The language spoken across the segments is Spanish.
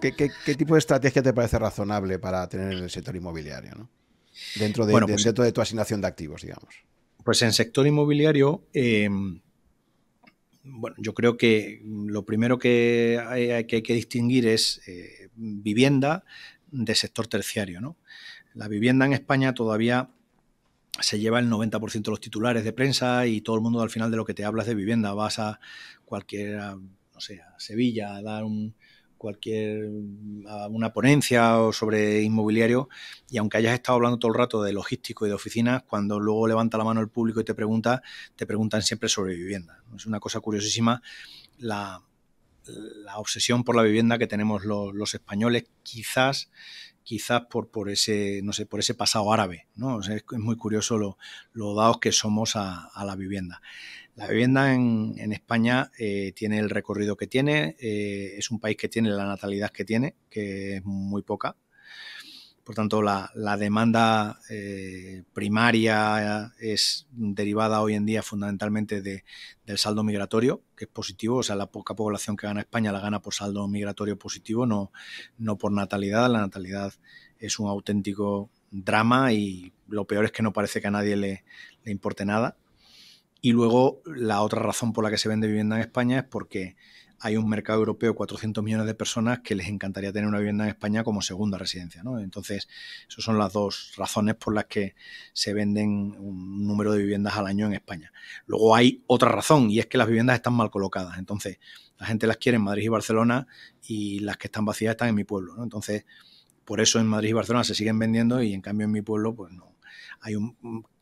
¿Qué, tipo de estrategia te parece razonable para tener en el sector inmobiliario? Pues dentro, de, tu asignación de activos, digamos. Pues en sector inmobiliario, em, bueno, yo creo que lo primero que hay que, distinguir es eh, vivienda de sector terciario. ¿no? La vivienda en España todavía se lleva el 90% de los titulares de prensa y todo el mundo al final de lo que te hablas de vivienda. Vas a cualquier, no sé, a Sevilla a dar un, cualquier una ponencia o sobre inmobiliario y aunque hayas estado hablando todo el rato de logístico y de oficinas, cuando luego levanta la mano el público y te pregunta, te preguntan siempre sobre vivienda. Es una cosa curiosísima la, la obsesión por la vivienda que tenemos los, españoles, quizás quizás por, por ese, no sé, por ese pasado árabe, ¿no? es, muy curioso lo, dados que somos a, la vivienda. La vivienda en, España eh, tiene el recorrido que tiene, eh, es un país que tiene la natalidad que tiene, que es muy poca, por tanto, la, demanda eh, primaria eh, es derivada hoy en día fundamentalmente del saldo migratorio, que es positivo. O sea, la poca población que gana España la gana por saldo migratorio positivo, no, por natalidad. La natalidad es un auténtico drama y lo peor es que no parece que a nadie le, le importe nada. Y luego la otra razón por la que se vende vivienda en España es porque hay un mercado europeo, de 400 millones de personas que les encantaría tener una vivienda en España como segunda residencia. ¿no? Entonces, esas son las dos razones por las que se venden un número de viviendas al año en España. Luego hay otra razón y es que las viviendas están mal colocadas. Entonces, la gente las quiere en Madrid y Barcelona y las que están vacías están en mi pueblo. ¿no? Entonces, por eso en Madrid y Barcelona se siguen vendiendo y en cambio en mi pueblo, pues no. Hay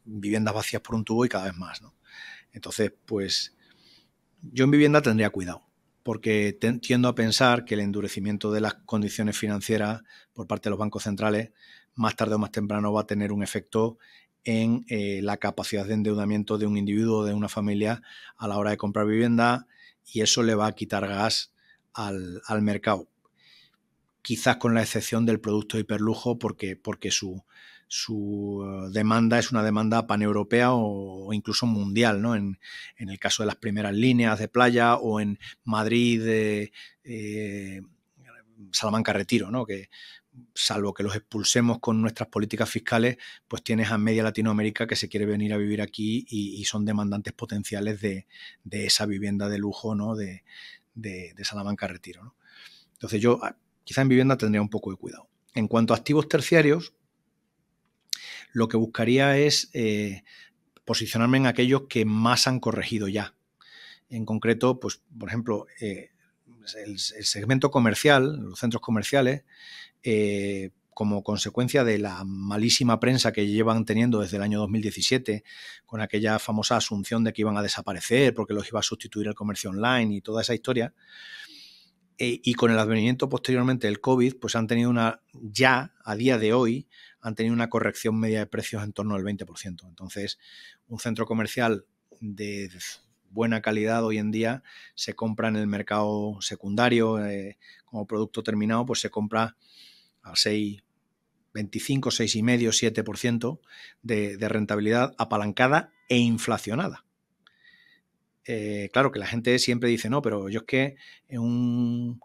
viviendas vacías por un tubo y cada vez más. ¿no? Entonces, pues yo en vivienda tendría cuidado porque tiendo a pensar que el endurecimiento de las condiciones financieras por parte de los bancos centrales más tarde o más temprano va a tener un efecto en eh, la capacidad de endeudamiento de un individuo o de una familia a la hora de comprar vivienda y eso le va a quitar gas al, mercado. Quizás con la excepción del producto hiperlujo porque, porque su, su eh, demanda es una demanda paneuropea o, incluso mundial, ¿no? En, el caso de las primeras líneas de playa o en Madrid, eh, eh, Salamanca Retiro, ¿no? Que, salvo que los expulsemos con nuestras políticas fiscales, pues tienes a media Latinoamérica que se quiere venir a vivir aquí y, son demandantes potenciales de, esa vivienda de lujo, ¿no? De, Salamanca Retiro, Entonces yo ah, quizá en vivienda tendría un poco de cuidado. En cuanto a activos terciarios, lo que buscaría es eh, posicionarme en aquellos que más han corregido ya. En concreto, pues, por ejemplo, eh, pues, el, segmento comercial, los centros comerciales, eh, como consecuencia de la malísima prensa que llevan teniendo desde el año 2017, con aquella famosa asunción de que iban a desaparecer porque los iba a sustituir el comercio online y toda esa historia, eh, y con el advenimiento posteriormente del COVID, pues han tenido una, ya a día de hoy, han tenido una corrección media de precios en torno al 20%. Entonces, un centro comercial de buena calidad hoy en día se compra en el mercado secundario eh, como producto terminado, pues se compra a 6, 25, 6,5, 7% de rentabilidad apalancada e inflacionada. Eh, claro que la gente siempre dice, no, pero yo es que un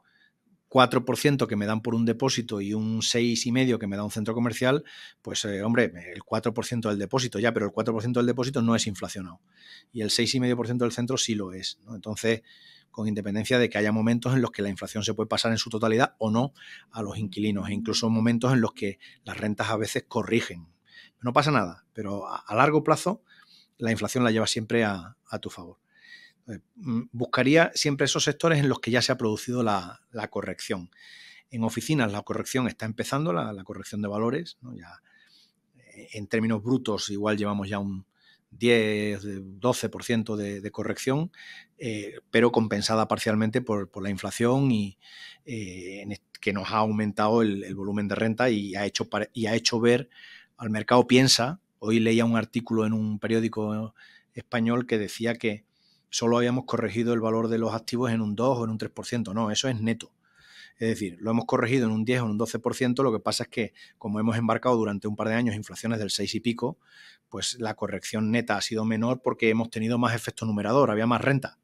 4% que me dan por un depósito y un 6,5% que me da un centro comercial, pues eh, hombre, el 4% del depósito ya, pero el 4% del depósito no es inflacionado. Y el 6,5% del centro sí lo es. Entonces, con independencia de que haya momentos en los que la inflación se puede pasar en su totalidad o no a los inquilinos, e incluso momentos en los que las rentas a veces corrigen. No pasa nada, pero a, largo plazo la inflación la lleva siempre a tu favor. Eh, mm, buscaría siempre esos sectores en los que ya se ha producido la, corrección. En oficinas la corrección está empezando, la, corrección de valores. Ya, eh, en términos brutos igual llevamos ya un 10, 12% de, de corrección, eh, pero compensada parcialmente por, la inflación y que nos ha aumentado el, volumen de renta y ha, hecho, y ha hecho ver al mercado piensa. Hoy leía un artículo en un periódico español que decía que solo habíamos corregido el valor de los activos en un 2 o en un 3%. No, eso es neto. Es decir, lo hemos corregido en un 10 o en un 12%, lo que pasa es que como hemos embarcado durante un par de años inflaciones del 6 y pico, pues la corrección neta ha sido menor porque hemos tenido más efecto numerador, había más renta.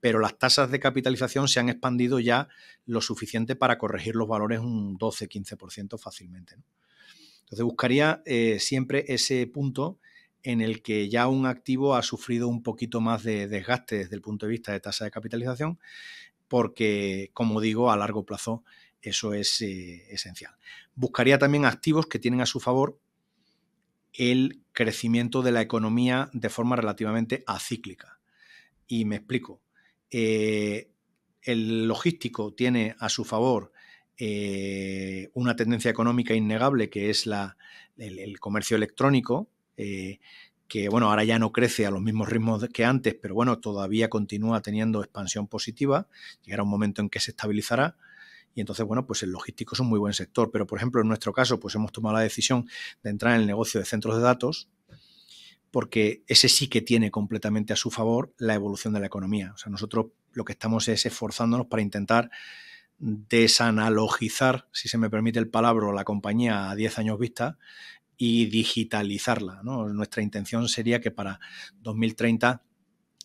Pero las tasas de capitalización se han expandido ya lo suficiente para corregir los valores un 12-15% fácilmente. Entonces buscaría eh, siempre ese punto en el que ya un activo ha sufrido un poquito más de desgaste desde el punto de vista de tasa de capitalización, porque, como digo, a largo plazo eso es eh, esencial. Buscaría también activos que tienen a su favor el crecimiento de la economía de forma relativamente acíclica. Y me explico. Eh, el logístico tiene a su favor eh, una tendencia económica innegable que es la, el comercio electrónico, eh, que bueno, ahora ya no crece a los mismos ritmos que antes, pero bueno, todavía continúa teniendo expansión positiva, llegará un momento en que se estabilizará. Y entonces, bueno, pues el logístico es un muy buen sector. Pero, por ejemplo, en nuestro caso, pues hemos tomado la decisión de entrar en el negocio de centros de datos, porque ese sí que tiene completamente a su favor la evolución de la economía. O sea, nosotros lo que estamos es esforzándonos para intentar desanalogizar, si se me permite el palabra, la compañía a 10 años vista y digitalizarla. Nuestra intención sería que para 2030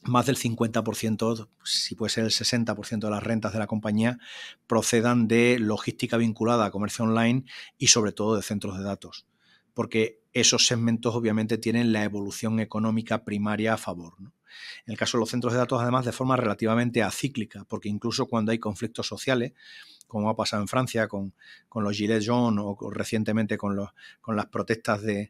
más del 50%, si puede ser el 60% de las rentas de la compañía, procedan de logística vinculada a comercio online y sobre todo de centros de datos porque esos segmentos obviamente tienen la evolución económica primaria a favor. En el caso de los centros de datos, además, de forma relativamente acíclica, porque incluso cuando hay conflictos sociales, como ha pasado en Francia con, los Gilets jaunes o, recientemente con, los, con las protestas de,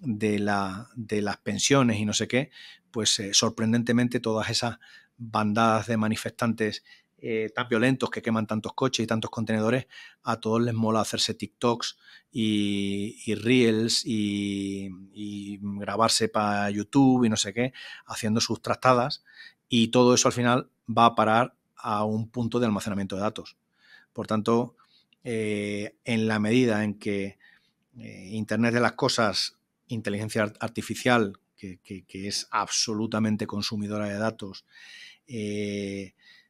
las pensiones y no sé qué, pues eh, sorprendentemente todas esas bandadas de manifestantes eh, tan violentos que queman tantos coches y tantos contenedores, a todos les mola hacerse TikToks y, Reels y, grabarse para YouTube y no sé qué, haciendo sus trastadas y todo eso al final va a parar a un punto de almacenamiento de datos. Por tanto, eh, en la medida en que eh, Internet de las Cosas, inteligencia artificial, que, es absolutamente consumidora de datos,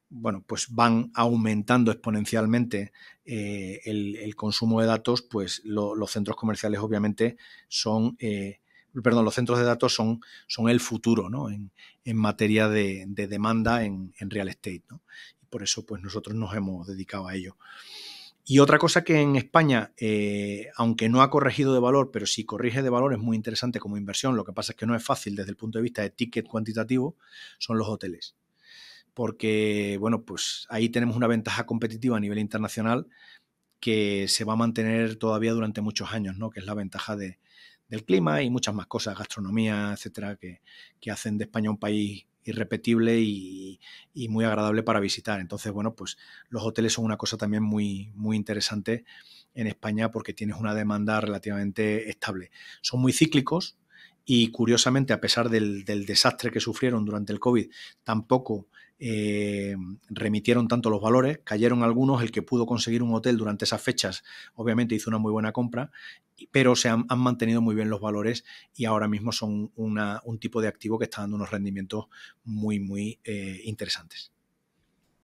bueno, pues van aumentando exponencialmente eh, el, consumo de datos, pues los centros comerciales obviamente son, eh, perdón, los centros de datos son, el futuro ¿no? en, materia de, demanda en, real estate. Y por eso pues nosotros nos hemos dedicado a ello. Y otra cosa que en España, eh, aunque no ha corregido de valor, pero si corrige de valor es muy interesante como inversión, lo que pasa es que no es fácil desde el punto de vista de ticket cuantitativo, son los hoteles porque, bueno, pues ahí tenemos una ventaja competitiva a nivel internacional que se va a mantener todavía durante muchos años, ¿no? Que es la ventaja del clima y muchas más cosas, gastronomía, etcétera, que, hacen de España un país irrepetible y, muy agradable para visitar. Entonces, bueno, pues los hoteles son una cosa también muy, muy interesante en España porque tienes una demanda relativamente estable. Son muy cíclicos, y curiosamente, a pesar del, desastre que sufrieron durante el COVID, tampoco eh, remitieron tanto los valores, cayeron algunos, el que pudo conseguir un hotel durante esas fechas obviamente hizo una muy buena compra, pero se han, mantenido muy bien los valores y ahora mismo son un tipo de activo que está dando unos rendimientos muy, muy eh, interesantes.